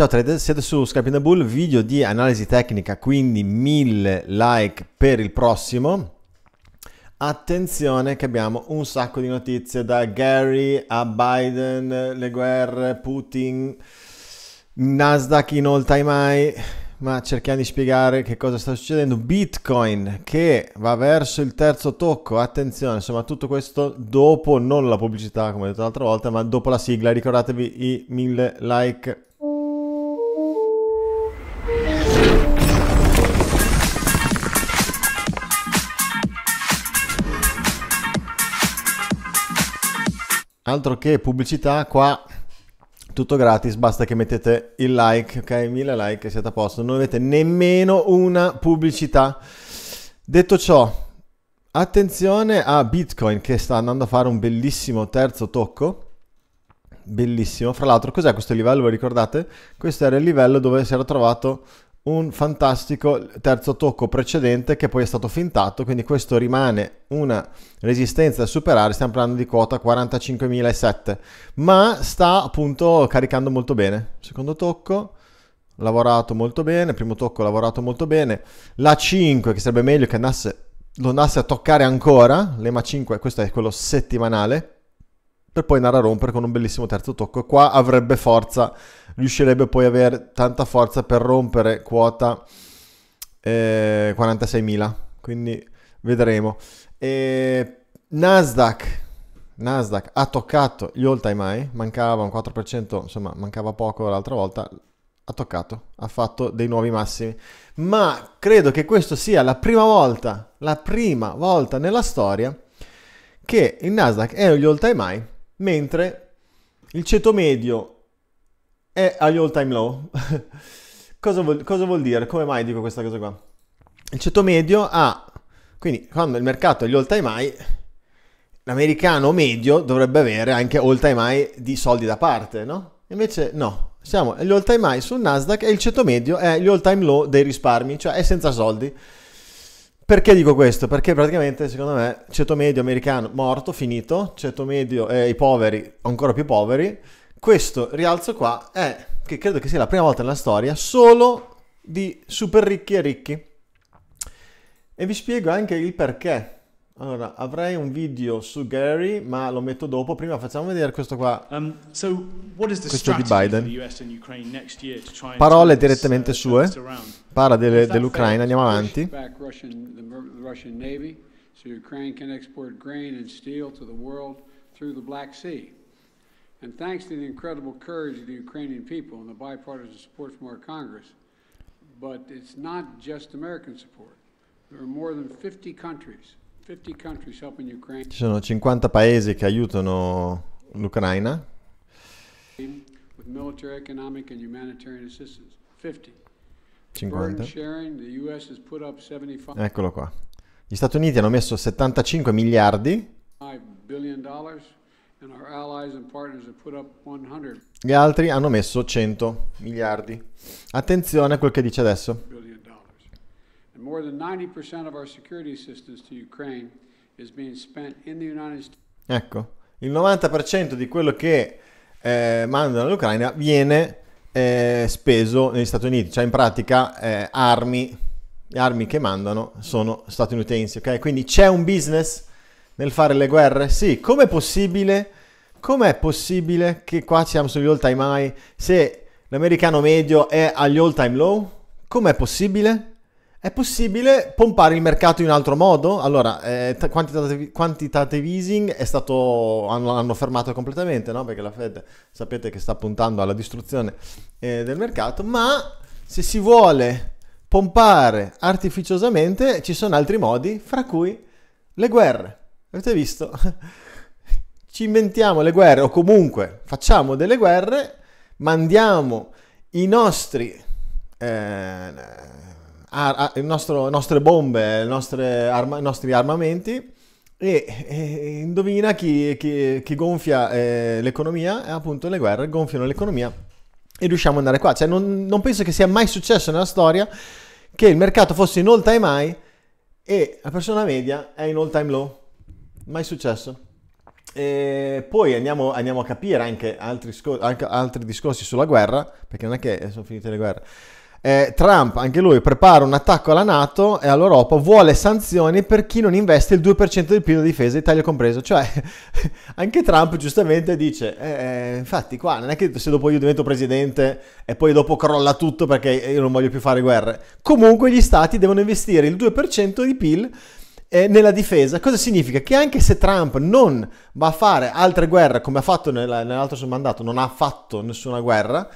Ciao trader, siete su Skype in the Bull, video di analisi tecnica, quindi mille like per il prossimo. Attenzione che abbiamo un sacco di notizie da Gary a Biden, le guerre, Putin, Nasdaq in all time high, ma cerchiamo di spiegare che cosa sta succedendo. Bitcoin che va verso il terzo tocco, attenzione, insomma tutto questo dopo, non la pubblicità come ho detto l'altra volta, ma dopo la sigla, ricordatevi i mille like. altro che pubblicità qua tutto gratis basta che mettete il like ok 1000 like e siete a posto non avete nemmeno una pubblicità detto ciò attenzione a bitcoin che sta andando a fare un bellissimo terzo tocco bellissimo fra l'altro cos'è questo livello vi ricordate questo era il livello dove si era trovato un fantastico terzo tocco precedente che poi è stato fintato, quindi questo rimane una resistenza da superare, stiamo parlando di quota 45.007, ma sta appunto caricando molto bene. Secondo tocco lavorato molto bene, primo tocco lavorato molto bene, la 5 che sarebbe meglio che andasse, lo andasse a toccare ancora, l'EMA 5, questo è quello settimanale, per poi andare a rompere con un bellissimo terzo tocco. Qua avrebbe forza, riuscirebbe poi ad avere tanta forza per rompere quota eh, 46.000, quindi vedremo. E Nasdaq, Nasdaq ha toccato gli all time high, mancava un 4%, insomma mancava poco l'altra volta, ha toccato, ha fatto dei nuovi massimi. Ma credo che questa sia la prima volta, la prima volta nella storia che il Nasdaq è gli all time high mentre il ceto medio è agli all time low. cosa, vuol, cosa vuol dire? Come mai dico questa cosa qua? Il ceto medio ha, quindi quando il mercato è agli all time high, l'americano medio dovrebbe avere anche all time high di soldi da parte, no? Invece no, siamo agli all time high sul Nasdaq e il ceto medio è gli all time low dei risparmi, cioè è senza soldi. Perché dico questo? Perché praticamente, secondo me, ceto medio americano morto, finito, ceto medio e eh, i poveri ancora più poveri. Questo rialzo qua è, che credo che sia la prima volta nella storia, solo di super ricchi e ricchi. E vi spiego anche il perché. Allora, avrei un video su Gary, ma lo metto dopo. Prima facciamo vedere questo qua. Um, so questo di Biden. Parole direttamente sue. Parla dell'Ucraina, andiamo avanti. Russian, the, the Russian Navy so Ukraine can export grain and steel to the world through the Black Sea. And thanks to the incredible courage of the Ukrainian people and the bipartisan support from our Congress, but it's not just American support. There are more than 50 countries, 50 countries helping Ukraine. Ci sono 50 paesi che aiutano l'Ucraina. With military, economic and humanitarian assistance. 50. 50. Eccolo qua. Gli Stati Uniti hanno messo 75 miliardi. Gli altri hanno messo 100 miliardi. Attenzione a quel che dice adesso. Ecco, il 90% di quello che eh, mandano all'Ucraina viene eh, speso negli Stati Uniti, cioè in pratica eh, armi, armi che mandano sono statunitensi, ok? Quindi c'è un business nel fare le guerre? Sì, com'è possibile? Com'è possibile che qua siamo sugli all time high se l'americano medio è agli all time low? Com'è possibile? È possibile pompare il mercato in altro modo? Allora, eh, quantitative, quantitative, easing è stato, hanno, hanno, fermato completamente, no? perché la Fed sapete che sta puntando alla distruzione eh, del mercato, ma se si vuole pompare artificiosamente ci sono altri modi, fra cui le guerre. Avete visto? ci inventiamo le guerre o comunque facciamo delle guerre, mandiamo i nostri... Eh, ar- nostro, nostre bombe, nostre arma- i nostri armamenti e, e indovina chi, chi, chi gonfia eh, l'economia, e appunto le guerre gonfiano l'economia e riusciamo ad andare qua. Cioè non, non penso che sia mai successo nella storia che il mercato fosse in all time high e la persona media è in all time low. Mai successo. E poi andiamo, andiamo, a capire anche altri, anche altri discorsi sulla guerra, perché non è che sono finite le guerre eh, Trump, anche lui, prepara un attacco alla Nato e all'Europa, vuole sanzioni per chi non investe il 2% del PIL di difesa, Italia compreso. Cioè, anche Trump giustamente dice, eh, eh, infatti qua non è che se dopo io divento presidente e poi dopo crolla tutto perché io non voglio più fare guerre. Comunque gli stati devono investire il 2% di PIL eh, nella difesa. Cosa significa? Che anche se Trump non va a fare altre guerre come ha fatto nella, nell'altro suo mandato, non ha fatto nessuna guerra,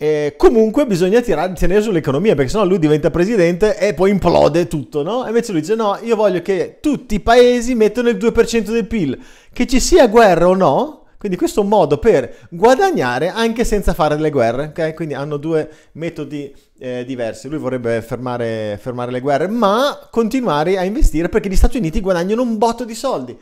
eh, comunque bisogna tirare, tenere sull'economia perché sennò lui diventa presidente e poi implode tutto, no? E invece lui dice no, io voglio che tutti i paesi mettano il 2% del PIL, che ci sia guerra o no. Quindi questo è un modo per guadagnare anche senza fare le guerre, ok? Quindi hanno due metodi eh, diversi. Lui vorrebbe fermare, fermare le guerre, ma continuare a investire perché gli Stati Uniti guadagnano un botto di soldi.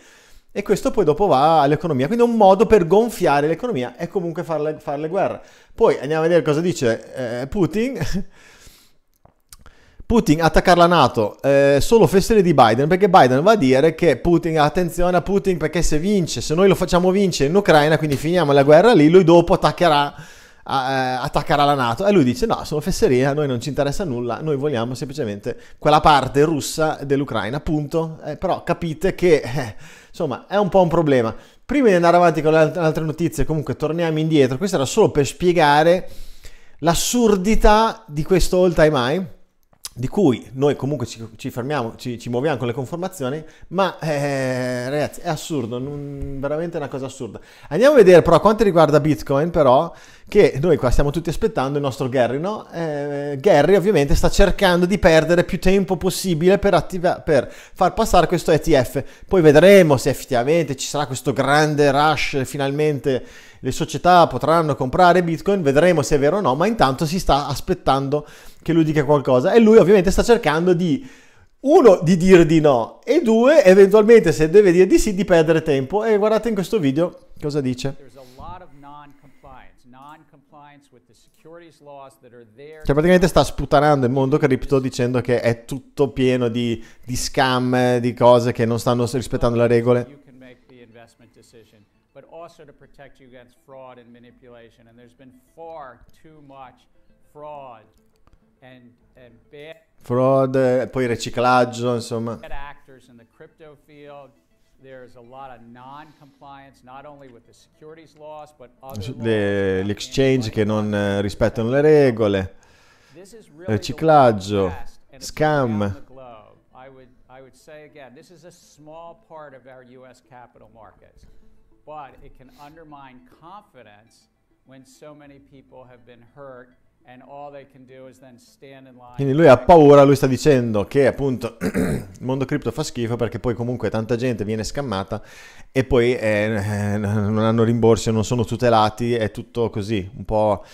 E questo poi dopo va all'economia. Quindi è un modo per gonfiare l'economia e comunque farle, farle guerra. Poi andiamo a vedere cosa dice eh, Putin. Putin attaccare la Nato, eh, solo fessere di Biden, perché Biden va a dire che Putin, attenzione a Putin, perché se vince, se noi lo facciamo vincere in Ucraina, quindi finiamo la guerra lì, lui dopo attaccherà, eh, attaccherà la Nato. E lui dice no, sono fesserie, a noi non ci interessa nulla, noi vogliamo semplicemente quella parte russa dell'Ucraina, punto. Eh, però capite che eh, Insomma, è un po' un problema. Prima di andare avanti con le altre notizie, comunque torniamo indietro. Questo era solo per spiegare l'assurdità di questo all time high di cui noi comunque ci, ci fermiamo, ci, ci, muoviamo con le conformazioni, ma eh, ragazzi è assurdo, non, veramente una cosa assurda. Andiamo a vedere però quanto riguarda Bitcoin però, che noi qua stiamo tutti aspettando il nostro Gary, no? Eh, Gary ovviamente sta cercando di perdere più tempo possibile per, attiva- per far passare questo ETF, poi vedremo se effettivamente ci sarà questo grande rush finalmente le società potranno comprare Bitcoin, vedremo se è vero o no, ma intanto si sta aspettando che lui dica qualcosa e lui ovviamente sta cercando di uno di dire di no e due eventualmente se deve dire di sì di perdere tempo e guardate in questo video cosa dice cioè praticamente sta sputtanando il mondo cripto dicendo che è tutto pieno di, di scam, di cose che non stanno rispettando le regole. fraud and manipulation. And there's been far too much fraud e poi riciclaggio, insomma. L'exchange che non eh, rispettano le regole, riciclaggio, scam. I would say again, this is a small part of our but it can undermine confidence when so many people have been hurt quindi lui ha paura, lui sta dicendo che appunto il mondo cripto fa schifo perché poi comunque tanta gente viene scammata e poi eh, eh, non hanno rimborsi, non sono tutelati, è tutto così, un po'...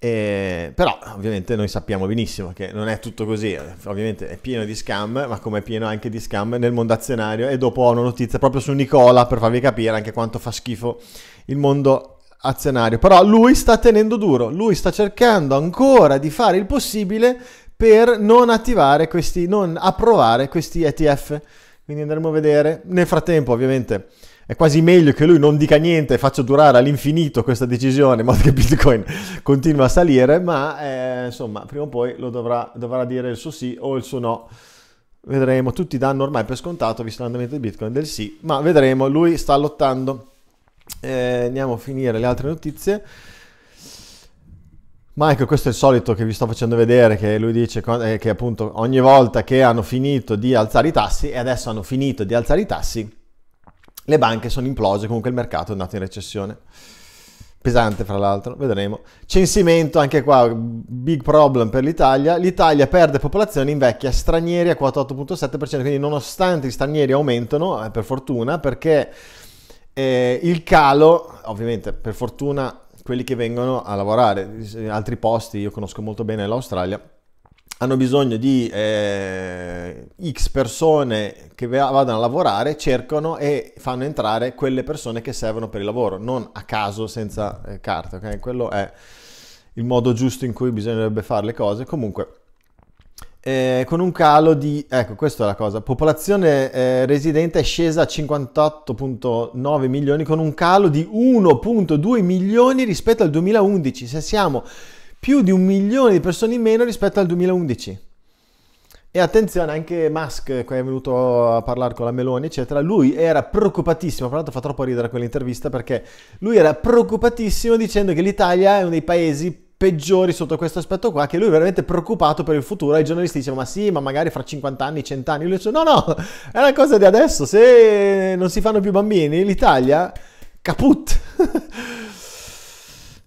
Eh, però ovviamente noi sappiamo benissimo che non è tutto così, ovviamente è pieno di scam, ma come è pieno anche di scam nel mondo azionario e dopo ho una notizia proprio su Nicola per farvi capire anche quanto fa schifo il mondo azionario. Però lui sta tenendo duro, lui sta cercando ancora di fare il possibile per non attivare questi, non approvare questi ETF. Quindi andremo a vedere. Nel frattempo, ovviamente, è quasi meglio che lui non dica niente e faccia durare all'infinito questa decisione, in modo che Bitcoin continua a salire, ma eh, insomma, prima o poi lo dovrà, dovrà dire il suo sì o il suo no vedremo. Tutti danno ormai per scontato, visto l'andamento di Bitcoin, del sì, ma vedremo. Lui sta lottando. Eh, andiamo a finire le altre notizie. Michael, questo è il solito che vi sto facendo vedere, che lui dice eh, che appunto ogni volta che hanno finito di alzare i tassi, e adesso hanno finito di alzare i tassi, le banche sono implose, comunque il mercato è andato in recessione. Pesante, fra l'altro, vedremo. Censimento, anche qua, big problem per l'Italia. L'Italia perde popolazione, invecchia stranieri a 48.7%, quindi nonostante gli stranieri aumentano, eh, per fortuna, perché eh, il calo, ovviamente, per fortuna quelli che vengono a lavorare in altri posti, io conosco molto bene l'Australia, hanno bisogno di eh, X persone che vadano a lavorare, cercano e fanno entrare quelle persone che servono per il lavoro, non a caso senza eh, carta, ok? Quello è il modo giusto in cui bisognerebbe fare le cose. Comunque, eh, con un calo di, ecco questa è la cosa, popolazione eh, residente è scesa a 58.9 milioni con un calo di 1.2 milioni rispetto al 2011, se siamo più di un milione di persone in meno rispetto al 2011. E attenzione, anche Musk, che è venuto a parlare con la Meloni, eccetera, lui era preoccupatissimo, tra l'altro fa troppo ridere quell'intervista perché lui era preoccupatissimo dicendo che l'Italia è uno dei paesi peggiori sotto questo aspetto qua, che lui è veramente preoccupato per il futuro, e i giornalisti dicono ma sì, ma magari fra 50 anni, 100 anni, lui dice no no, è una cosa di adesso, se non si fanno più bambini, l'Italia, caput!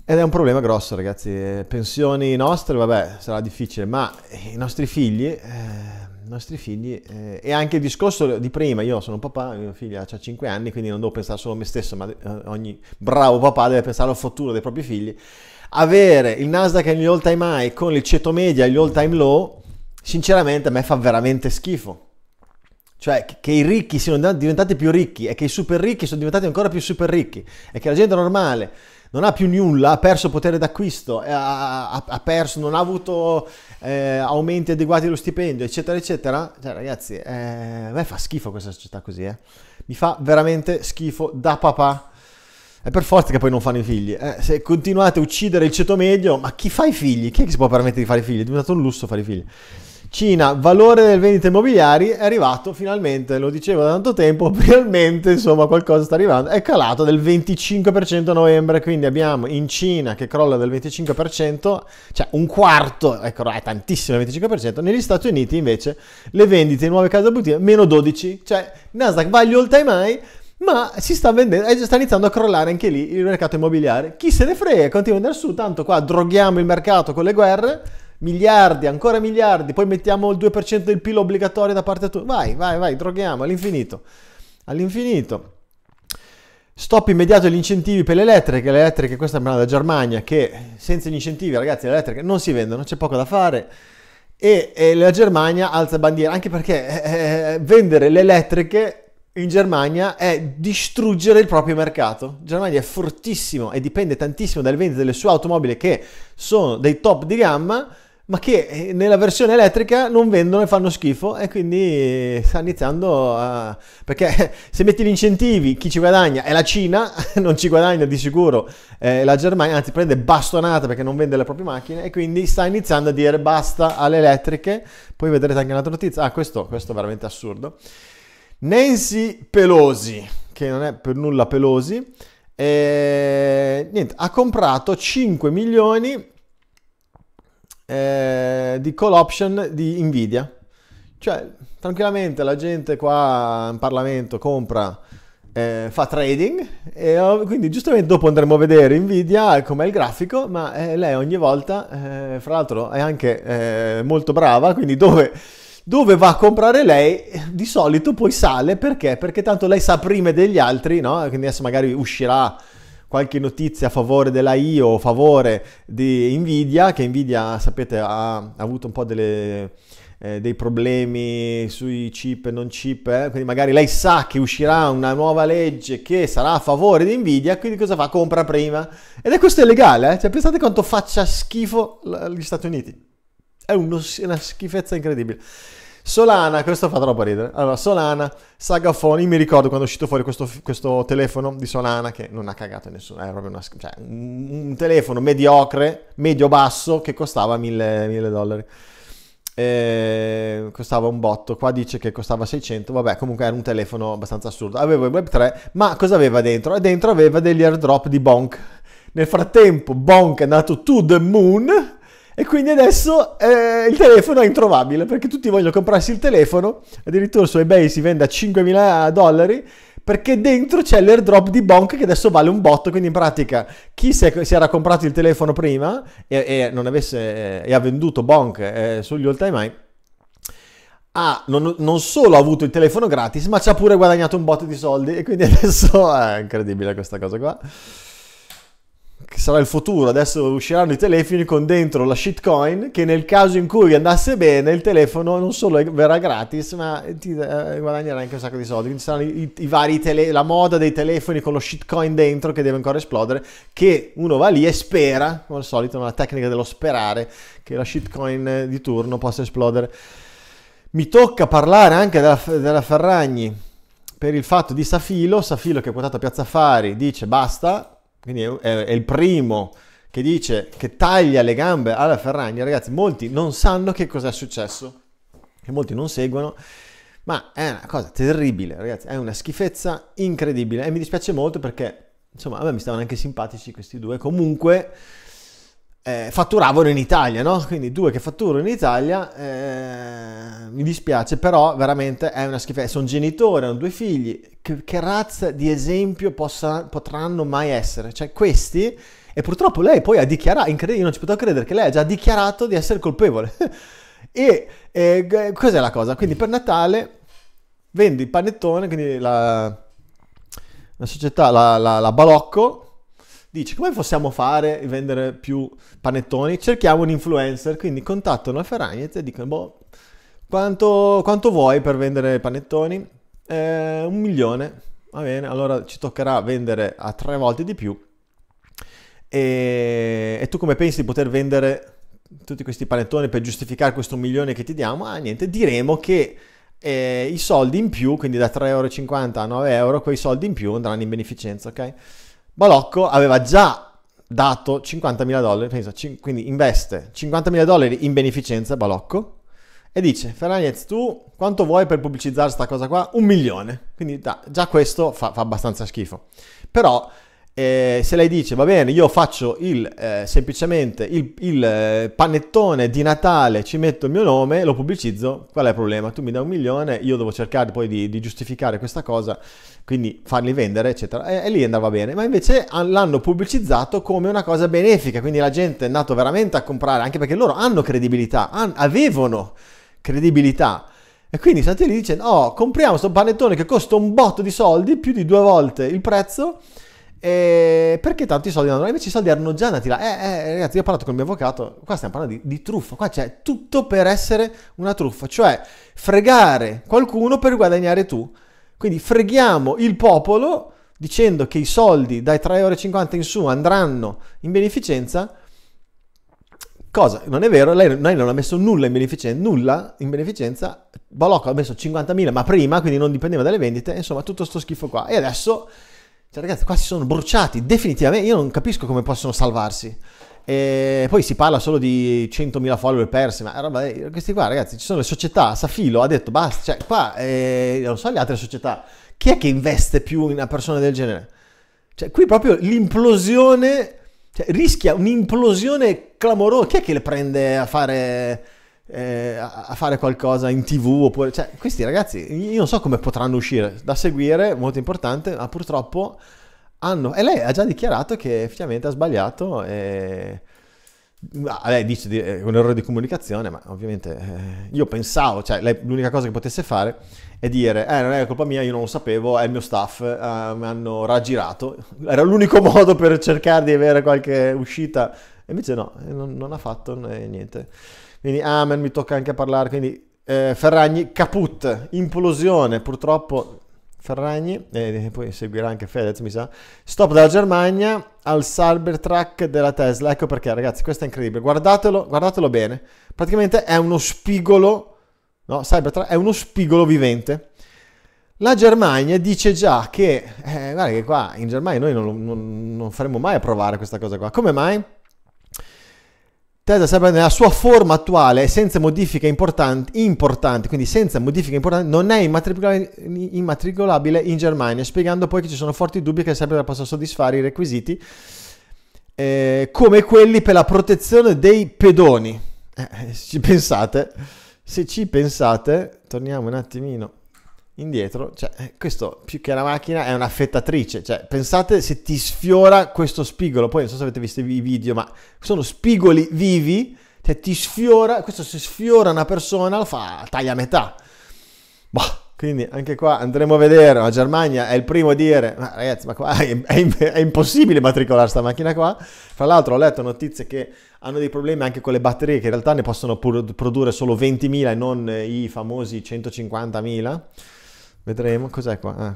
Ed è un problema grosso ragazzi, pensioni nostre, vabbè, sarà difficile, ma i nostri figli... Eh nostri figli eh, e anche il discorso di prima, io sono un papà, mia figlia ha 5 anni, quindi non devo pensare solo a me stesso, ma eh, ogni bravo papà deve pensare al futuro dei propri figli avere il Nasdaq negli all time high con il ceto media gli all time low, sinceramente a me fa veramente schifo. Cioè che i ricchi siano diventati più ricchi e che i super ricchi sono diventati ancora più super ricchi e che la gente normale non ha più nulla, ha perso potere d'acquisto, eh, ha, ha, ha perso, non ha avuto eh, aumenti adeguati dello stipendio, eccetera, eccetera. Cioè, ragazzi, eh, a me fa schifo questa società così, eh. Mi fa veramente schifo da papà. È per forza che poi non fanno i figli. Eh, se continuate a uccidere il ceto medio, ma chi fa i figli? Chi è che si può permettere di fare i figli? È diventato un lusso fare i figli. Cina, valore delle vendite immobiliari è arrivato finalmente, lo dicevo da tanto tempo, finalmente insomma qualcosa sta arrivando, è calato del 25% a novembre, quindi abbiamo in Cina che crolla del 25%, cioè un quarto, ecco è tantissimo il 25%, negli Stati Uniti invece le vendite di nuove case da meno 12, cioè Nasdaq va agli all time high, ma si sta vendendo, eh, sta iniziando a crollare anche lì il mercato immobiliare. Chi se ne frega, continua ad andare su, tanto qua droghiamo il mercato con le guerre, miliardi, ancora miliardi, poi mettiamo il 2% del PIL obbligatorio da parte tua. Vai, vai, vai, droghiamo all'infinito. All'infinito. Stop immediato gli incentivi per le elettriche, le elettriche, questa è una da Germania, che senza gli incentivi, ragazzi, le elettriche non si vendono, c'è poco da fare. E, e la Germania alza bandiera, anche perché eh, eh, eh vendere le elettriche in Germania è distruggere il proprio mercato. Germania è fortissimo e dipende tantissimo dal vendite delle sue automobili che sono dei top di gamma, ma che eh, nella versione elettrica non vendono e fanno schifo e quindi eh, sta iniziando a... perché se metti gli incentivi chi ci guadagna è la Cina, non ci guadagna di sicuro eh, la Germania, anzi prende bastonata perché non vende le proprie macchine e quindi sta iniziando a dire basta alle elettriche, poi vedrete anche un'altra notizia, ah questo, questo è veramente assurdo. Nancy Pelosi, che non è per nulla Pelosi, eh, niente, ha comprato 5 milioni eh, di call option di Nvidia. Cioè, tranquillamente la gente qua in Parlamento compra, eh, fa trading, e oh, quindi giustamente dopo andremo a vedere Nvidia com'è il grafico, ma eh, lei ogni volta, eh, fra l'altro è anche eh, molto brava, quindi dove dove va a comprare lei di solito poi sale perché? Perché tanto lei sa prima degli altri, no? Quindi adesso magari uscirà qualche notizia a favore della IO a favore di Nvidia, che Nvidia sapete ha, ha avuto un po' delle, eh, dei problemi sui chip e non chip, eh? quindi magari lei sa che uscirà una nuova legge che sarà a favore di Nvidia, quindi cosa fa? Compra prima. Ed è questo illegale, eh? cioè, pensate quanto faccia schifo gli Stati Uniti è uno, una schifezza incredibile. Solana, questo fa troppo ridere. Allora, Solana, Sagafoni, mi ricordo quando è uscito fuori questo, questo, telefono di Solana che non ha cagato nessuno, è proprio una, cioè, un telefono mediocre, medio-basso, che costava 1000 dollari. Eh, costava un botto, qua dice che costava 600, vabbè comunque era un telefono abbastanza assurdo. Aveva il Web3, ma cosa aveva dentro? Dentro aveva degli airdrop di Bonk. Nel frattempo Bonk è andato to the moon e quindi adesso eh, il telefono è introvabile perché tutti vogliono comprarsi il telefono, addirittura su eBay si vende a 5.000 dollari perché dentro c'è l'airdrop di Bonk che adesso vale un botto, quindi in pratica chi si, è, si era comprato il telefono prima e, e, avesse, eh, e ha venduto Bonk eh, sugli all time high ha non, non, solo ha avuto il telefono gratis ma ci ha pure guadagnato un botto di soldi e quindi adesso è incredibile questa cosa qua che sarà il futuro, adesso usciranno i telefoni con dentro la shitcoin che nel caso in cui andasse bene il telefono non solo verrà gratis ma ti eh, guadagnerà anche un sacco di soldi, quindi saranno i, i vari tele, la moda dei telefoni con lo shitcoin dentro che deve ancora esplodere, che uno va lì e spera, come al solito, ma la tecnica dello sperare che la shitcoin di turno possa esplodere. Mi tocca parlare anche della, della Ferragni per il fatto di Safilo, Safilo che ha portato a Piazza Fari dice basta, quindi è, è, è il primo che dice che taglia le gambe alla Ferragni, ragazzi, molti non sanno che cosa è successo, che molti non seguono, ma è una cosa terribile, ragazzi, è una schifezza incredibile e mi dispiace molto perché, insomma, a me mi stavano anche simpatici questi due, comunque eh, fatturavano in Italia, no? Quindi due che fatturano in Italia, eh, mi dispiace, però veramente è una schifezza. Sono genitori, hanno due figli, che, che razza di esempio possa, potranno mai essere? Cioè questi, e purtroppo lei poi ha dichiarato, io non ci potevo credere che lei ha già dichiarato di essere colpevole. e eh, cos'è la cosa? Quindi per Natale vendo il panettone, quindi la, la società, la, la, la Balocco, dice come possiamo fare e vendere più panettoni? Cerchiamo un influencer, quindi contattano la Ferragnez e dicono boh, quanto, quanto vuoi per vendere panettoni? Eh, un milione, va bene, allora ci toccherà vendere a tre volte di più. E, e tu come pensi di poter vendere tutti questi panettoni per giustificare questo milione che ti diamo? Ah niente, diremo che... Eh, i soldi in più, quindi da 3,50 euro a 9 euro, quei soldi in più andranno in beneficenza, ok? Balocco aveva già dato 50.000 dollari, penso, quindi investe 50.000 dollari in beneficenza Balocco e dice Ferragnez tu quanto vuoi per pubblicizzare questa cosa qua? Un milione, quindi da, già questo fa, fa abbastanza schifo. Però eh, se lei dice va bene, io faccio il, eh, semplicemente il, il, eh, panettone di Natale, ci metto il mio nome, lo pubblicizzo, qual è il problema? Tu mi dai un milione, io devo cercare poi di, di giustificare questa cosa, quindi farli vendere, eccetera, e, e lì andava bene. Ma invece l'hanno pubblicizzato come una cosa benefica, quindi la gente è andata veramente a comprare, anche perché loro hanno credibilità, han, avevano credibilità. E quindi Santelli dice, oh, compriamo questo panettone che costa un botto di soldi, più di due volte il prezzo, e perché tanti soldi andano? Invece i soldi erano già andati là. Eh, eh, ragazzi, io ho parlato con il mio avvocato. Qua stiamo parlando di, di truffa. Qua c'è tutto per essere una truffa, cioè fregare qualcuno per guadagnare tu. Quindi freghiamo il popolo dicendo che i soldi dai 3,50 euro in su andranno in beneficenza. Cosa? Non è vero, lei, lei non ha messo nulla in beneficenza, nulla in beneficenza. Balocco ha messo 50.000, ma prima, quindi non dipendeva dalle vendite. Insomma, tutto sto schifo qua. E adesso cioè, ragazzi, qua si sono bruciati definitivamente. Io non capisco come possono salvarsi. E poi si parla solo di 100.000 follower persi, ma roba, eh, questi qua, ragazzi, ci sono le società. Safilo ha detto basta, cioè, qua eh, non so le altre società. Chi è che investe più in una persona del genere? Cioè, qui proprio l'implosione, cioè, rischia un'implosione clamorosa. Chi è che le prende a fare eh, a fare qualcosa in tv oppure cioè questi ragazzi io non so come potranno uscire da seguire molto importante ma purtroppo hanno e lei ha già dichiarato che effettivamente ha sbagliato e lei dice di, eh, un errore di comunicazione, ma ovviamente eh, io pensavo, cioè lei, l'unica cosa che potesse fare è dire, eh non è colpa mia, io non lo sapevo, è il mio staff, eh, mi hanno raggirato, era l'unico modo per cercare di avere qualche uscita, e invece no, non, non ha fatto niente. Quindi Amen mi tocca anche parlare, quindi eh, Ferragni caput, implosione, purtroppo Ferragni eh, e poi seguirà anche Fedez mi sa stop dalla Germania al Cybertruck della Tesla ecco perché ragazzi questo è incredibile guardatelo, guardatelo bene praticamente è uno spigolo no Cybertruck è uno spigolo vivente la Germania dice già che eh, guarda che qua in Germania noi non, non, non faremo mai a provare questa cosa qua come mai? tesa sempre nella sua forma attuale, senza modifiche importanti, importanti quindi senza modifiche importanti, non è immatricolabile in Germania, spiegando poi che ci sono forti dubbi che sempre possa soddisfare i requisiti, eh, come quelli per la protezione dei pedoni. Eh, eh se ci pensate, se ci pensate, torniamo un attimino indietro, cioè, eh, questo più che una macchina è una fettatrice, cioè, pensate se ti sfiora questo spigolo, poi non so se avete visto i video, ma sono spigoli vivi, cioè ti sfiora, questo se sfiora una persona lo fa, taglia a metà. Boh, quindi anche qua andremo a vedere, la Germania è il primo a dire, ma ragazzi, ma qua è, è, impossibile matricolare questa macchina qua. Fra l'altro ho letto notizie che hanno dei problemi anche con le batterie, che in realtà ne possono produrre solo 20.000 e non eh, i famosi 150.000. Vedremo cos'è qua. Ah.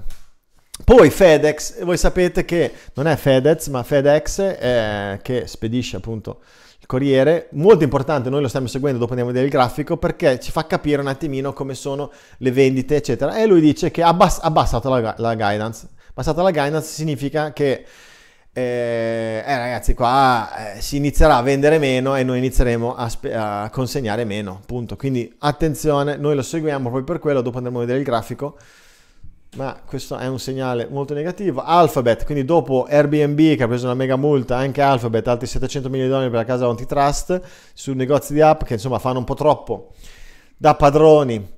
Poi FedEx, voi sapete che non è FedEx, ma FedEx eh, che spedisce appunto il Corriere, molto importante, noi lo stiamo seguendo, dopo andiamo a vedere il grafico, perché ci fa capire un attimino come sono le vendite, eccetera. E lui dice che ha abbass- abbassato la, la guidance. Abbassata la guidance significa che eh, eh, ragazzi qua eh, si inizierà a vendere meno e noi inizieremo a, spe- a, consegnare meno punto quindi attenzione noi lo seguiamo poi per quello dopo andremo a vedere il grafico ma questo è un segnale molto negativo Alphabet quindi dopo Airbnb che ha preso una mega multa anche Alphabet altri 700 milioni di dollari per la casa antitrust su negozi di app che insomma fanno un po' troppo da padroni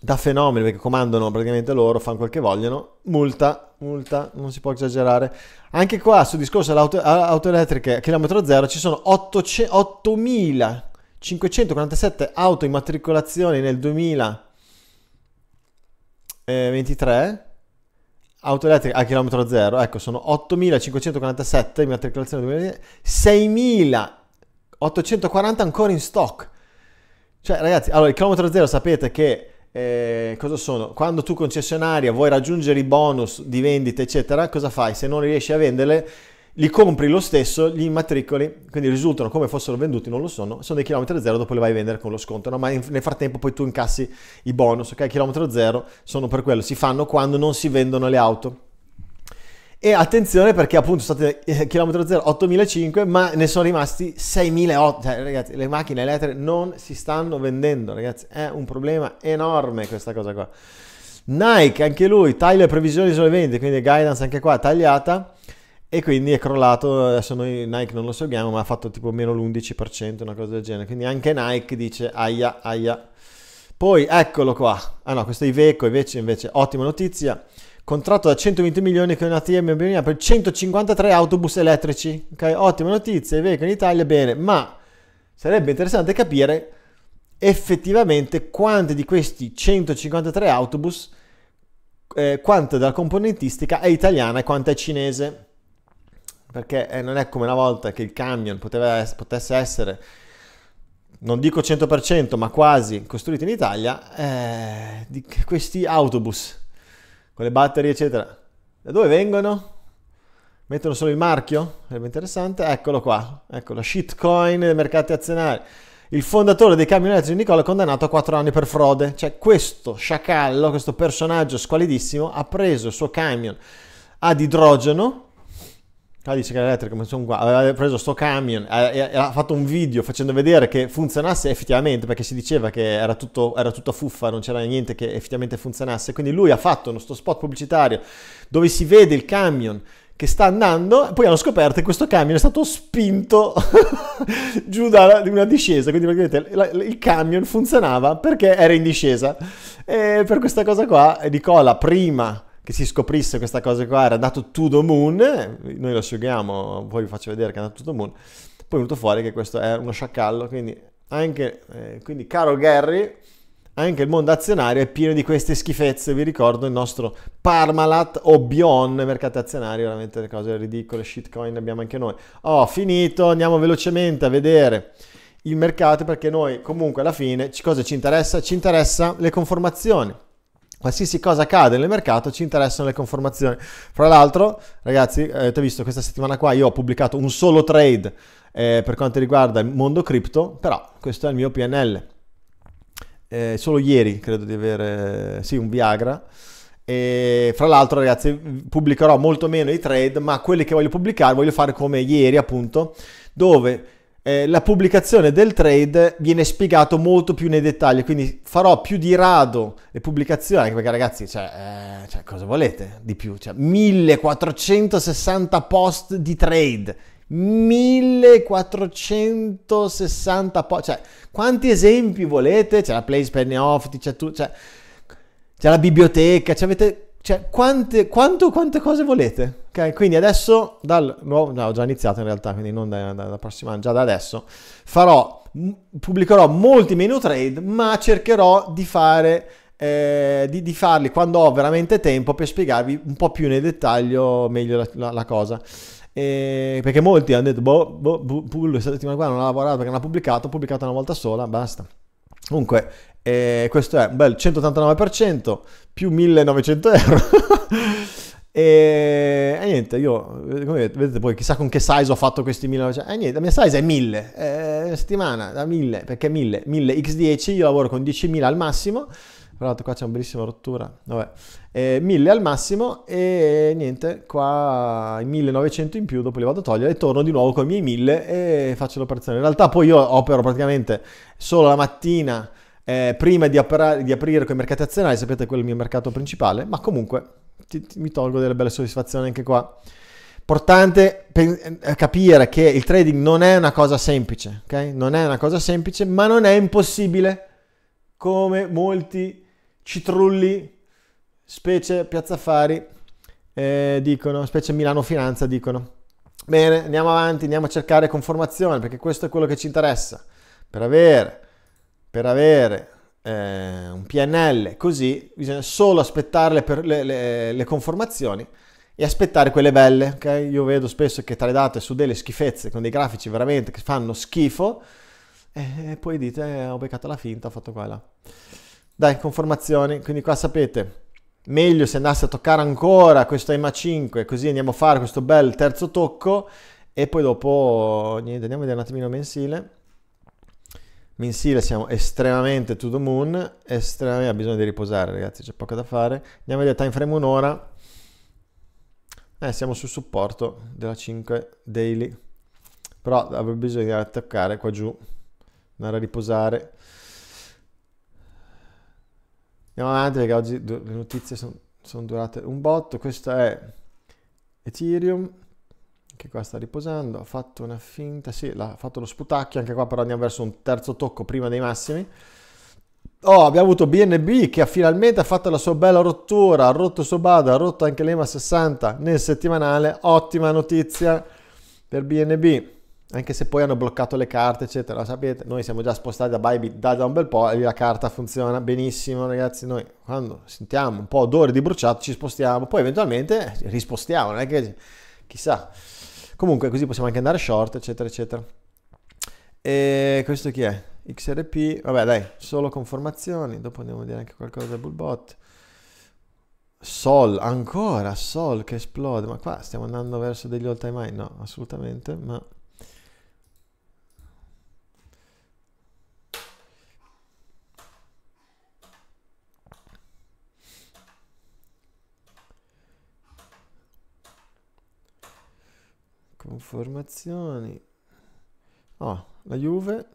da fenomeni perché comandano praticamente loro, fanno quel che vogliono, multa, multa, non si può esagerare. Anche qua sul discorso delle auto, auto elettriche a chilometro zero ci sono 8.547 auto in matricolazione nel 2023, auto elettriche a chilometro zero, ecco sono 8.547 in matricolazione nel 2023, 6.840 ancora in stock. Cioè ragazzi, allora il chilometro zero sapete che eh, cosa sono? Quando tu concessionaria vuoi raggiungere i bonus di vendita, eccetera, cosa fai? Se non riesci a venderle, li compri lo stesso, li immatricoli, quindi risultano come fossero venduti, non lo sono, sono dei chilometri zero, dopo li vai a vendere con lo sconto, no? ma in, nel frattempo poi tu incassi i bonus, ok? Chilometro zero sono per quello, si fanno quando non si vendono le auto. E attenzione perché appunto state eh, chilometro 0 8005, ma ne sono rimasti 6.800. Cioè, ragazzi, le macchine elettriche non si stanno vendendo, ragazzi, è un problema enorme questa cosa qua. Nike, anche lui, taglia le previsioni sulle vendite, quindi guidance anche qua tagliata e quindi è crollato, adesso noi Nike non lo sappiamo, ma ha fatto tipo meno l'11%, una cosa del genere. Quindi anche Nike dice aia aia. Poi eccolo qua. Ah no, questo è Iveco, invece, invece ottima notizia contratto da 120 milioni con ATM Bionina per 153 autobus elettrici. Ok, ottima notizia, i veicoli in Italia bene, ma sarebbe interessante capire effettivamente quanti di questi 153 autobus, eh, quanta della componentistica è italiana e quanta è cinese. Perché eh, non è come una volta che il camion poteva, potesse essere non dico 100%, ma quasi costruito in Italia, eh, di questi autobus con le batterie eccetera. Da dove vengono? Mettono solo il marchio? Sarebbe interessante. Eccolo qua, ecco la shitcoin dei mercati azionari. Il fondatore dei camion elettrici Nicola è condannato a 4 anni per frode. Cioè questo sciacallo, questo personaggio squalidissimo, ha preso il suo camion ad idrogeno, cadice ah, elettrico, come sono qua, aveva preso sto camion eh, e ha fatto un video facendo vedere che funzionasse effettivamente, perché si diceva che era tutto, era tutto fuffa, non c'era niente che effettivamente funzionasse, quindi lui ha fatto uno spot pubblicitario dove si vede il camion che sta andando, poi hanno scoperto che questo camion è stato spinto giù da una discesa, quindi praticamente il camion funzionava perché era in discesa. E per questa cosa qua Nicola prima che si scoprisse questa cosa qua, era andato to the moon, noi lo asciughiamo, poi vi faccio vedere che è andato to the moon, poi è venuto fuori che questo è uno sciacallo, quindi, anche, eh, quindi caro Gary, anche il mondo azionario è pieno di queste schifezze, vi ricordo il nostro Parmalat o Bion, mercato azionario, veramente le cose ridicole, shitcoin ne abbiamo anche noi. Oh, finito, andiamo velocemente a vedere il mercato perché noi comunque alla fine cosa ci interessa? Ci interessa le conformazioni. Qualsiasi cosa accade nel mercato ci interessano le conformazioni. Fra l'altro, ragazzi, avete eh, visto questa settimana qua io ho pubblicato un solo trade eh, per quanto riguarda il mondo cripto, però questo è il mio PNL. Eh, solo ieri credo di avere, sì, un Viagra. E fra l'altro, ragazzi, pubblicherò molto meno i trade, ma quelli che voglio pubblicare voglio fare come ieri, appunto, dove eh, la pubblicazione del trade viene spiegato molto più nei dettagli, quindi farò più di rado le pubblicazioni, anche perché ragazzi, cioè, eh, cioè, cosa volete di più? Cioè, 1460 post di trade, 1460 post, cioè, quanti esempi volete? C'è la PlaySpan Off, c'è, tu, c'è, cioè, c'è la biblioteca, c'è cioè, avete cioè, quante, quanto, quante cose volete? Ok, quindi adesso dal nuovo... No, ho già iniziato in realtà, quindi non da, da, da prossima, già da adesso. Farò, pubblicherò molti meno trade, ma cercherò di fare... Eh, di, di, farli quando ho veramente tempo per spiegarvi un po' più nel dettaglio meglio la, la, la cosa. Eh, perché molti hanno detto, boh, boh, boh, questa settimana qua non ha lavorato perché non ha pubblicato, ho pubblicato una volta sola, basta. Comunque, e questo è un bel 189% più 1900 euro. e, e, niente, io come vedete, vedete, poi chissà con che size ho fatto questi 1900. E niente, la mia size è 1000, è una settimana da 1000, perché 1000, 1000 x10, io lavoro con 10.000 al massimo. Tra l'altro qua c'è una bellissima rottura, vabbè, eh, 1000 al massimo e niente, qua i 1900 in più, dopo li vado a togliere e torno di nuovo con i miei 1000 e faccio l'operazione. In realtà poi io opero praticamente solo la mattina, eh, prima di, apra- di aprire con i mercati azionari, sapete quello è il mio mercato principale, ma comunque ti, ti, mi tolgo delle belle soddisfazioni anche qua. Importante pe- eh, capire che il trading non è una cosa semplice, ok? Non è una cosa semplice, ma non è impossibile come molti citrulli, specie Piazza Affari, eh, dicono, specie Milano Finanza dicono. Bene, andiamo avanti, andiamo a cercare conformazione perché questo è quello che ci interessa per avere per avere eh, un PNL così bisogna solo aspettare le, le, le, conformazioni e aspettare quelle belle. Okay? Io vedo spesso che tra le date su delle schifezze con dei grafici veramente che fanno schifo eh, e poi dite eh, ho beccato la finta, ho fatto quella. Dai, conformazioni, quindi qua sapete, meglio se andasse a toccare ancora questo EMA 5, così andiamo a fare questo bel terzo tocco e poi dopo, niente, andiamo a vedere un attimino mensile mensile siamo estremamente to the moon, estremamente, ha bisogno di riposare ragazzi, c'è poco da fare. Andiamo a vedere time frame un'ora. Eh, siamo sul supporto della 5 daily, però avrebbe bisogno di attaccare qua giù, andare a riposare. Andiamo avanti perché oggi le notizie sono son durate un botto. Questo è Ethereum. Anche qua sta riposando, ha fatto una finta, sì, l'ha fatto lo sputacchio, anche qua però andiamo verso un terzo tocco prima dei massimi. Oh, abbiamo avuto BNB che ha finalmente fatto la sua bella rottura, ha rotto Sobada, ha rotto anche l'EMA 60 nel settimanale, ottima notizia per BNB anche se poi hanno bloccato le carte, eccetera. Sapete, noi siamo già spostati da Bybit da, un bel po' e la carta funziona benissimo, ragazzi. Noi quando sentiamo un po' odore di bruciato ci spostiamo, poi eventualmente rispostiamo, non è che chissà. Comunque così possiamo anche andare short, eccetera, eccetera. E questo chi è? XRP, vabbè dai, solo conformazioni, dopo andiamo a dire anche qualcosa da Bullbot. Sol, ancora Sol che esplode, ma qua stiamo andando verso degli all time high, no, assolutamente, ma Conformazioni. Oh, la Juve.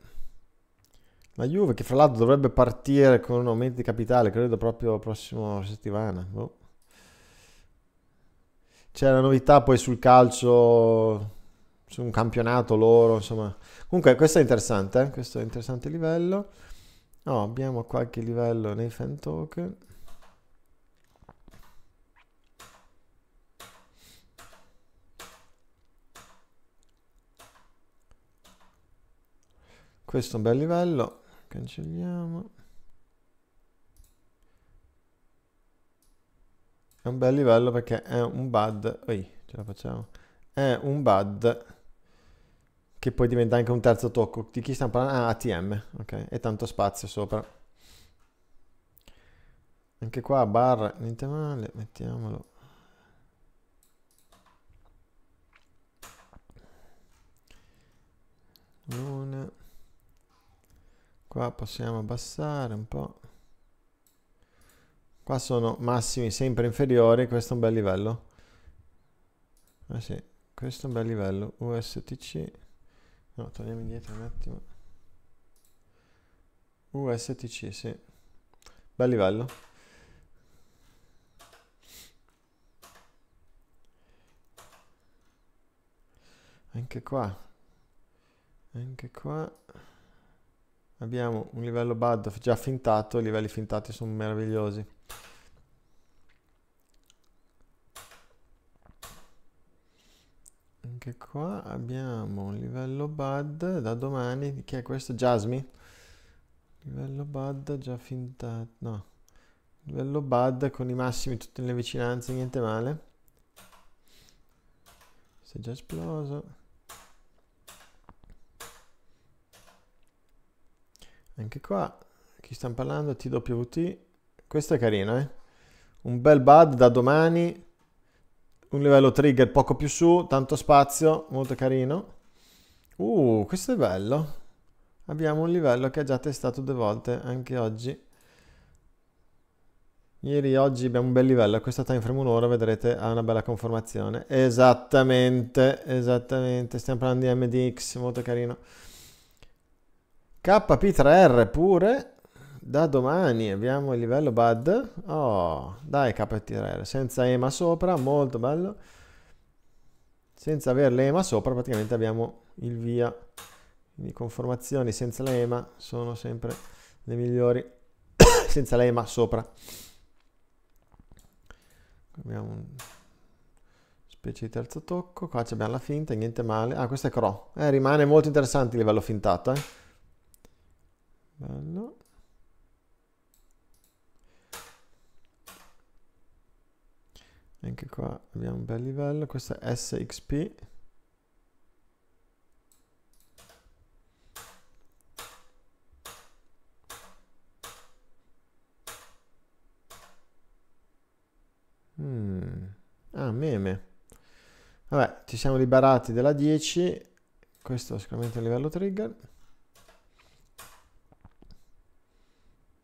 La Juve che fra l'altro dovrebbe partire con un aumento di capitale, credo proprio la prossima settimana. Boh. C'è la novità poi sul calcio, su un campionato loro, insomma. Comunque questo è interessante, eh? questo è interessante livello. Oh, abbiamo qualche livello nei fan token. Questo è un bel livello, cancelliamo. È un bel livello perché è un bad, oi, ce la facciamo. È un bad che poi diventa anche un terzo tocco. Di chi stiamo parlando? Ah, ATM, ok, e tanto spazio sopra. Anche qua bar, niente male, mettiamolo. Luna. Qua possiamo abbassare un po'. Qua sono massimi sempre inferiori, questo è un bel livello. Ah sì, questo è un bel livello. USTC. No, torniamo indietro un attimo. USTC, sì. Bel livello. Anche qua. Anche qua. Abbiamo un livello bad già fintato, i livelli fintati sono meravigliosi. Anche qua abbiamo un livello bad da domani, che è questo? Jasmine? Livello bad già fintato, no. Livello bad con i massimi tutte le vicinanze, niente male. Si è già esploso. Anche qua, chi stiamo parlando? TWT. Questo è carino, eh? Un bel bud da domani. Un livello trigger poco più su, tanto spazio, molto carino. Uh, questo è bello. Abbiamo un livello che ha già testato due volte, anche oggi. Ieri oggi abbiamo un bel livello, questa time frame un'ora vedrete ha una bella conformazione. Esattamente, esattamente, stiamo parlando di MDX, molto carino. KP3R pure. Da domani abbiamo il livello BAD Oh, dai KP3R, senza EMA sopra, molto bello. Senza avere l'EMA sopra praticamente abbiamo il via. Quindi conformazioni senza l'EMA sono sempre le migliori. senza l'EMA sopra. Abbiamo un specie di terzo tocco. Qua abbiamo la finta, niente male. Ah, questo è Cro. Eh, rimane molto interessante il livello fintato, eh. Bello. Anche qua abbiamo un bel livello. Questo è SXP. Hmm. Ah, meme. Vabbè, ci siamo liberati della 10. Questo è sicuramente è il livello trigger.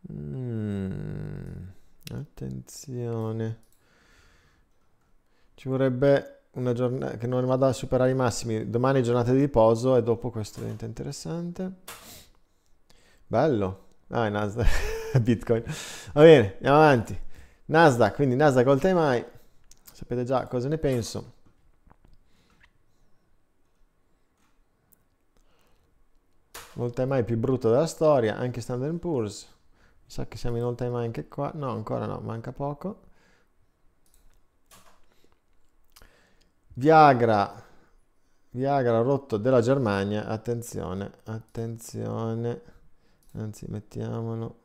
Mm, attenzione. Ci vorrebbe una giornata che non vada a superare i massimi. Domani giornata di riposo e dopo questo diventa interessante. Bello. Ah, Nasdaq, Bitcoin. Va bene, andiamo avanti. Nasdaq, quindi Nasdaq all time high. Sapete già cosa ne penso. All time high più brutto della storia, anche Standard Poor's sa che siamo in all time anche qua. No, ancora no, manca poco. Viagra, Viagra rotto della Germania, attenzione, attenzione, anzi mettiamolo,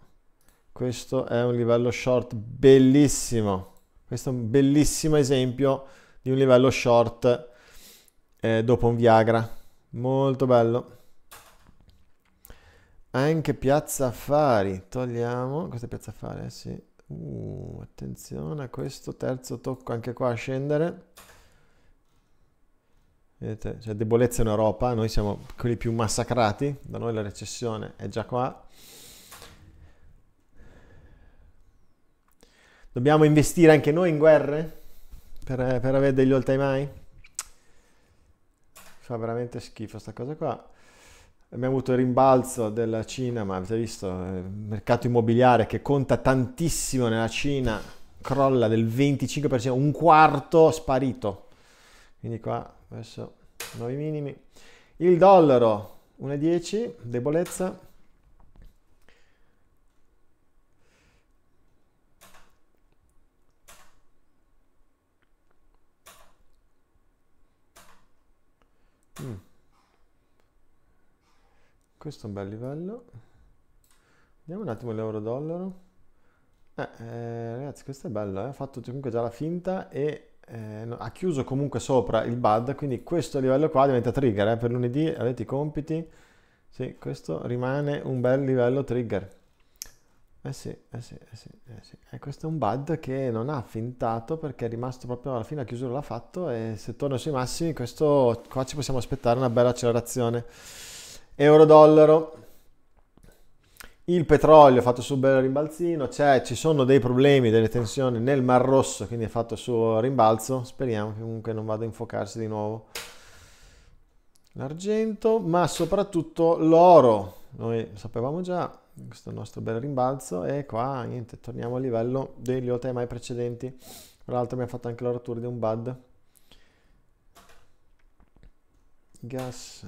questo è un livello short bellissimo, questo è un bellissimo esempio di un livello short eh, dopo un Viagra, molto bello. Anche Piazza Affari, togliamo, questa è Piazza Affari, eh? sì. Uh, attenzione a questo terzo tocco anche qua a scendere. Vedete, c'è cioè, debolezza in Europa, noi siamo quelli più massacrati, da noi la recessione è già qua. Dobbiamo investire anche noi in guerre per, per avere degli all time high? Fa veramente schifo sta cosa qua abbiamo avuto il rimbalzo della Cina, ma avete visto il mercato immobiliare che conta tantissimo nella Cina, crolla del 25%, un quarto sparito. Quindi qua adesso nuovi minimi. Il dollaro 1,10, debolezza. questo è un bel livello vediamo un attimo l'euro dollaro eh, eh, ragazzi questo è bello eh. ha fatto comunque già la finta e eh, no, ha chiuso comunque sopra il bud, quindi questo livello qua diventa trigger, eh, per lunedì avete i compiti, sì, questo rimane un bel livello trigger. Eh sì, eh sì, eh sì, eh sì. E eh, questo è un bud che non ha fintato perché è rimasto proprio alla fine, la chiusura l'ha fatto e se torna sui massimi, questo qua ci possiamo aspettare una bella accelerazione euro-dollaro. Il petrolio ha fatto su bel rimbalzino, cioè ci sono dei problemi, delle tensioni nel Mar Rosso, quindi ha fatto il suo rimbalzo. Speriamo che comunque non vada a infocarsi di nuovo l'argento, ma soprattutto l'oro. Noi sapevamo già questo nostro bel rimbalzo e qua niente, torniamo al livello degli OTMI precedenti. Tra l'altro mi ha fatto anche la rottura di un BAD. Gas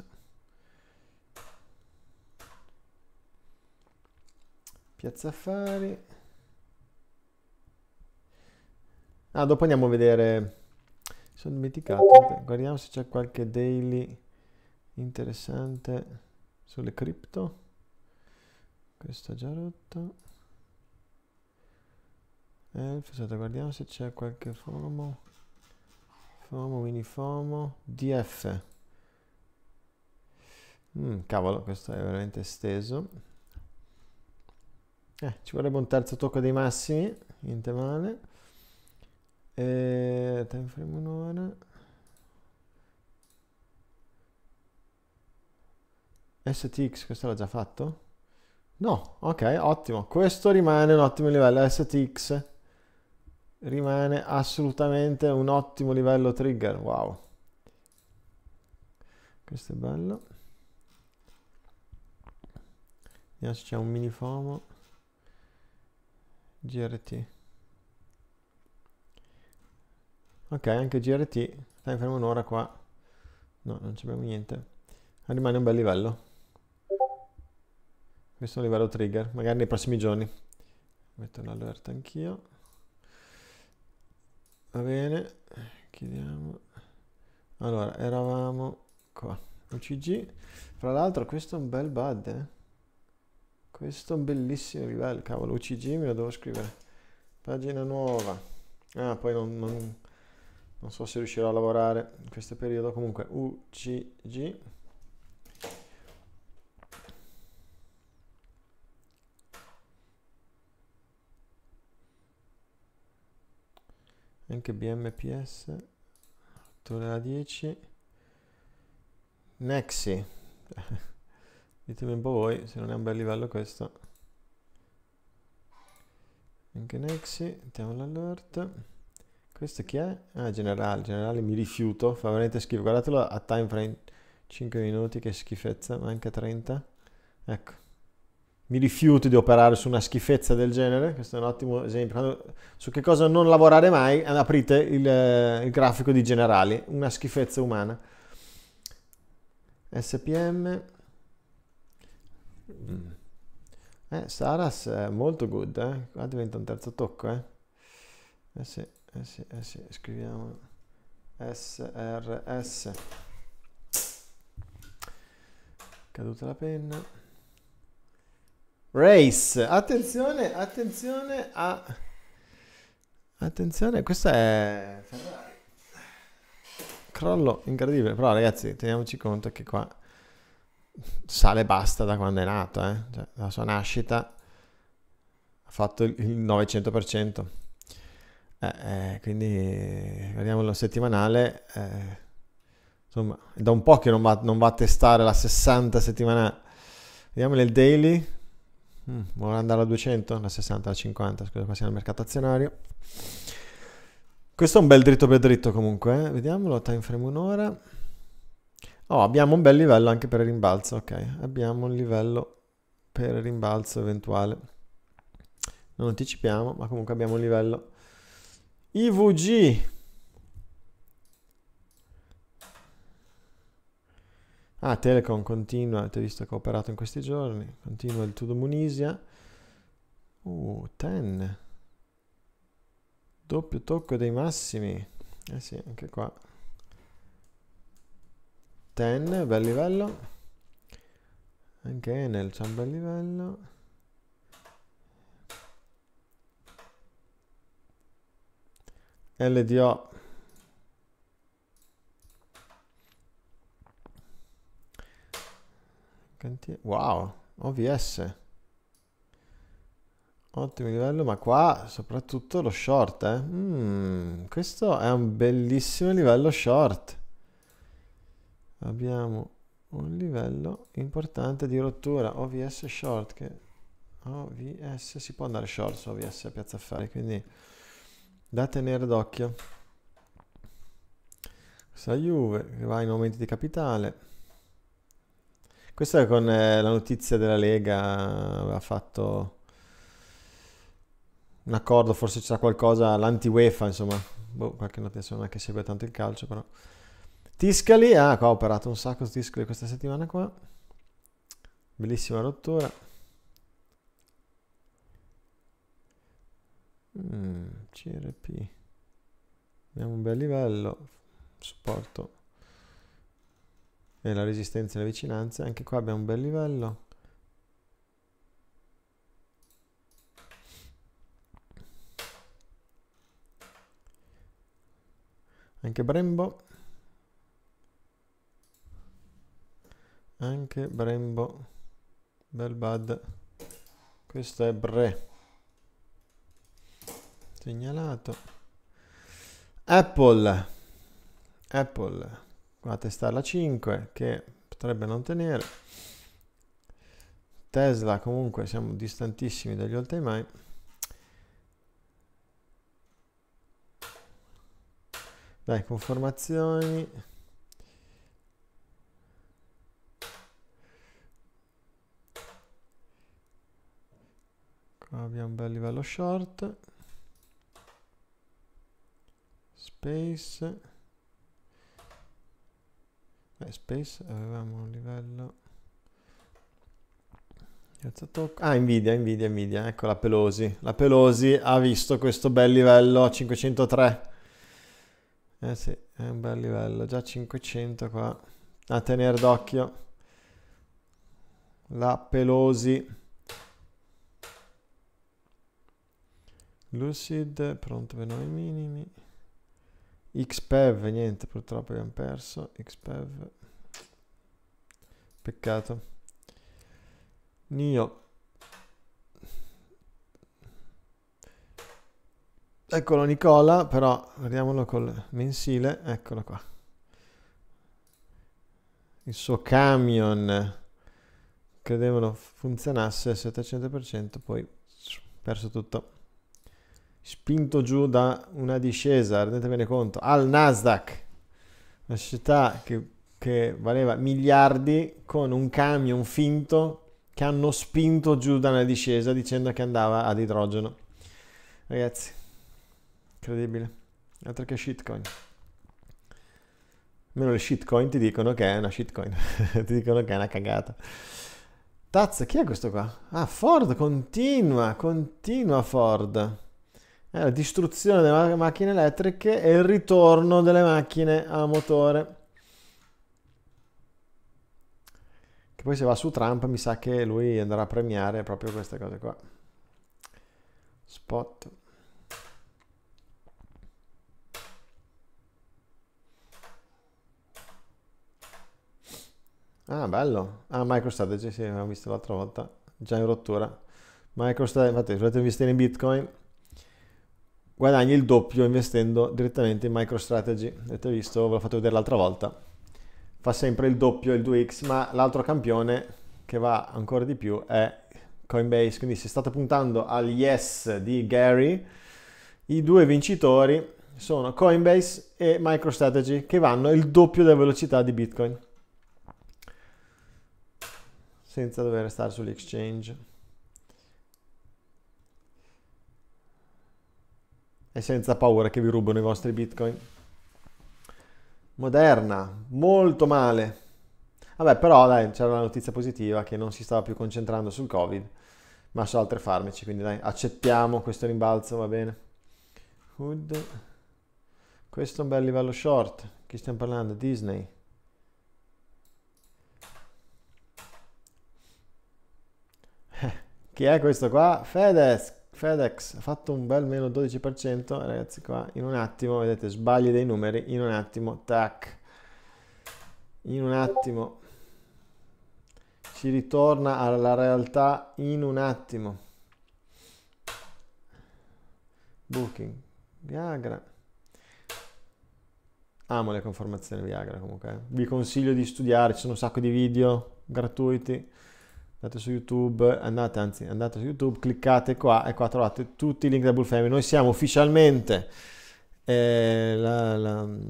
Piazza Affari. Ah, dopo andiamo a vedere. Mi sono dimenticato. Guardiamo se c'è qualche daily interessante sulle cripto. Questo è già rotto. Eh, scusate, guardiamo se c'è qualche FOMO. FOMO, mini FOMO. DF. Mm, cavolo, questo è veramente esteso. Eh, ci vorrebbe un terzo tocco dei massimi, niente male. E eh, time frame un'ora. STX, questo l'ha già fatto? No, ok, ottimo. Questo rimane un ottimo livello. STX rimane assolutamente un ottimo livello trigger. Wow. Questo è bello. Vediamo se c'è un mini FOMO. GRT. Ok, anche GRT. Stai fermo un'ora qua. No, non abbiamo niente. Rimane un bel livello. Questo è un livello trigger, magari nei prossimi giorni. Metto un'allerta anch'io. Va bene, chiediamo. Allora, eravamo qua. UCG. Fra l'altro questo è un bel bud, eh? Questo è un bellissimo livello, cavolo, UCG me lo devo scrivere. Pagina nuova. Ah, poi non, non, non so se riuscirò a lavorare in questo periodo. Comunque, UCG. Anche BMPS. Tornerà 10. Nexi. Ditemi un po' voi se non è un bel livello questo. Anche Nexi, mettiamo l'alert. Questo chi è? Ah, generale, generale mi rifiuto, fa veramente schifo. Guardatelo a time frame 5 minuti, che schifezza, ma anche 30. Ecco. Mi rifiuto di operare su una schifezza del genere, questo è un ottimo esempio. Quando, su che cosa non lavorare mai, aprite il, eh, il grafico di generali, una schifezza umana. SPM, Mm. Eh, Saras è molto good, eh. Qua diventa un terzo tocco, eh. Eh sì, eh sì, eh sì, scriviamo SRS. Caduta la penna. Race, attenzione, attenzione a... Attenzione, questa è Ferrari. Crollo incredibile, però ragazzi teniamoci conto che qua sale e basta da quando è nato, eh? cioè, la sua nascita ha fatto il 900%. Eh, eh, quindi guardiamo il settimanale, eh, insomma, è da un po' che non va, non va a testare la 60 settimana. Vediamo nel daily, mm, vuole andare a 200, la 60, la 50, scusa, qua siamo al mercato azionario. Questo è un bel dritto per dritto comunque, eh. vediamolo, time frame un'ora. Oh, abbiamo un bel livello anche per il rimbalzo, ok. Abbiamo un livello per il rimbalzo eventuale. Non anticipiamo, ma comunque abbiamo un livello. IVG. Ah, Telecom continua, avete visto che ho operato in questi giorni. Continua il Tudo Munisia. Uh, ten. Doppio tocco dei massimi. Eh sì, anche qua. Ten, bel livello. Anche Enel c'è un bel livello. LDO. Wow, OVS. Ottimo livello, ma qua soprattutto lo short, eh? mm, questo è un bellissimo livello short abbiamo un livello importante di rottura OVS short che OVS si può andare short su OVS a piazza affari quindi da tenere d'occhio questa Juve che va in aumenti di capitale questa è con eh, la notizia della Lega aveva fatto un accordo forse c'è qualcosa l'anti UEFA insomma boh, qualche notizia non è che segue tanto il calcio però Tiscali, ah qua ho operato un sacco di Tiscali questa settimana qua. Bellissima rottura. Mm, CRP. Abbiamo un bel livello. Supporto. E la resistenza e la vicinanza. Anche qua abbiamo un bel livello. Anche Brembo. anche Brembo bel bad questo è Bre segnalato Apple Apple qua testa alla 5 che potrebbe non tenere Tesla comunque siamo distantissimi dagli all time high dai conformazioni abbiamo un bel livello short space Beh, space avevamo un livello Ah, invidia invidia invidia ecco la Pelosi. La Pelosi ha visto questo bel livello 503. Eh sì, è un bel livello, già 500 qua. A tenere d'occhio. La Pelosi. Lucid, pronto per noi minimi. XPEV, niente, purtroppo abbiamo perso. XPEV. Peccato. Nio. Eccolo Nicola, però vediamolo col mensile. Eccolo qua. Il suo camion credevano funzionasse al 700%, poi perso tutto spinto giù da una discesa, rendetevene conto, al Nasdaq, una società che, che valeva miliardi con un camion finto che hanno spinto giù da una discesa dicendo che andava ad idrogeno. Ragazzi, incredibile. Altro che shitcoin. Meno le shitcoin ti dicono che è una shitcoin, ti dicono che è una cagata. Tazza, chi è questo qua? Ah, Ford, continua, continua Ford è la distruzione delle macchine elettriche e il ritorno delle macchine a motore. Che poi se va su Trump mi sa che lui andrà a premiare proprio queste cose qua. Spot. Ah, bello. Ah, MicroStrategy, sì, abbiamo visto l'altra volta. Già in rottura. MicroStrategy, infatti, se volete investire in Bitcoin guadagni il doppio investendo direttamente in MicroStrategy. Avete visto, ve l'ho fatto vedere l'altra volta. Fa sempre il doppio, il 2x, ma l'altro campione che va ancora di più è Coinbase. Quindi se state puntando al yes di Gary, i due vincitori sono Coinbase e MicroStrategy che vanno il doppio della velocità di Bitcoin senza dover stare sull'exchange. e senza paura che vi rubano i vostri bitcoin. Moderna, molto male. Vabbè, però dai, c'era la notizia positiva che non si stava più concentrando sul Covid, ma su altri farmaci, quindi dai, accettiamo questo rimbalzo, va bene. Hood. Questo è un bel livello short. Chi stiamo parlando? Disney. Chi è questo qua? Fedez. FedEx ha fatto un bel meno 12%, ragazzi qua in un attimo, vedete, sbagli dei numeri, in un attimo, tac, in un attimo, ci ritorna alla realtà in un attimo. Booking, Viagra. Amo le conformazioni Viagra comunque. Eh. Vi consiglio di studiare, ci sono un sacco di video gratuiti andate su YouTube, andate, anzi, andate su YouTube, cliccate qua e qua trovate tutti i link della Bull Family. Noi siamo ufficialmente eh, la, la mm,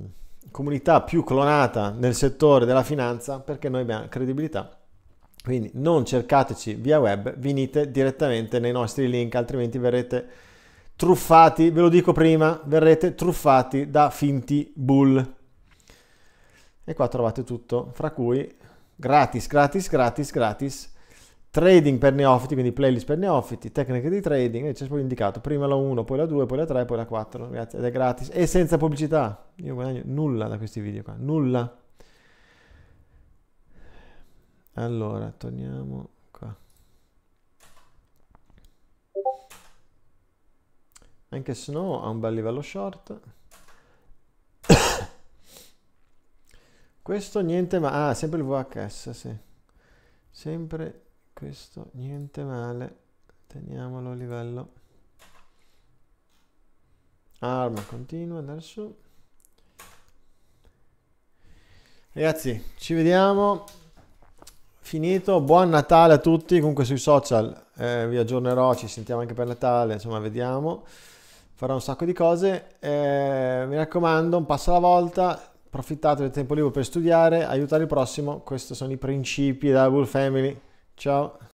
comunità più clonata nel settore della finanza perché noi abbiamo credibilità. Quindi non cercateci via web, venite direttamente nei nostri link, altrimenti verrete truffati, ve lo dico prima, verrete truffati da finti bull. E qua trovate tutto, fra cui gratis, gratis, gratis, gratis trading per neofiti, quindi playlist per neofiti, tecniche di trading, e c'è poi indicato prima la 1, poi la 2, poi la 3, poi la 4, ragazzi, ed è gratis e senza pubblicità. Io guadagno nulla da questi video qua, nulla. Allora, torniamo qua. Anche Snow ha un bel livello short. Questo niente ma... Ah, sempre il VHS, sì. Sempre questo niente male teniamolo a livello arma continua andare su ragazzi ci vediamo finito buon natale a tutti comunque sui social eh, vi aggiornerò ci sentiamo anche per natale insomma vediamo farò un sacco di cose eh, mi raccomando un passo alla volta approfittate del tempo libero per studiare aiutare il prossimo questi sono i principi della bull family Ciao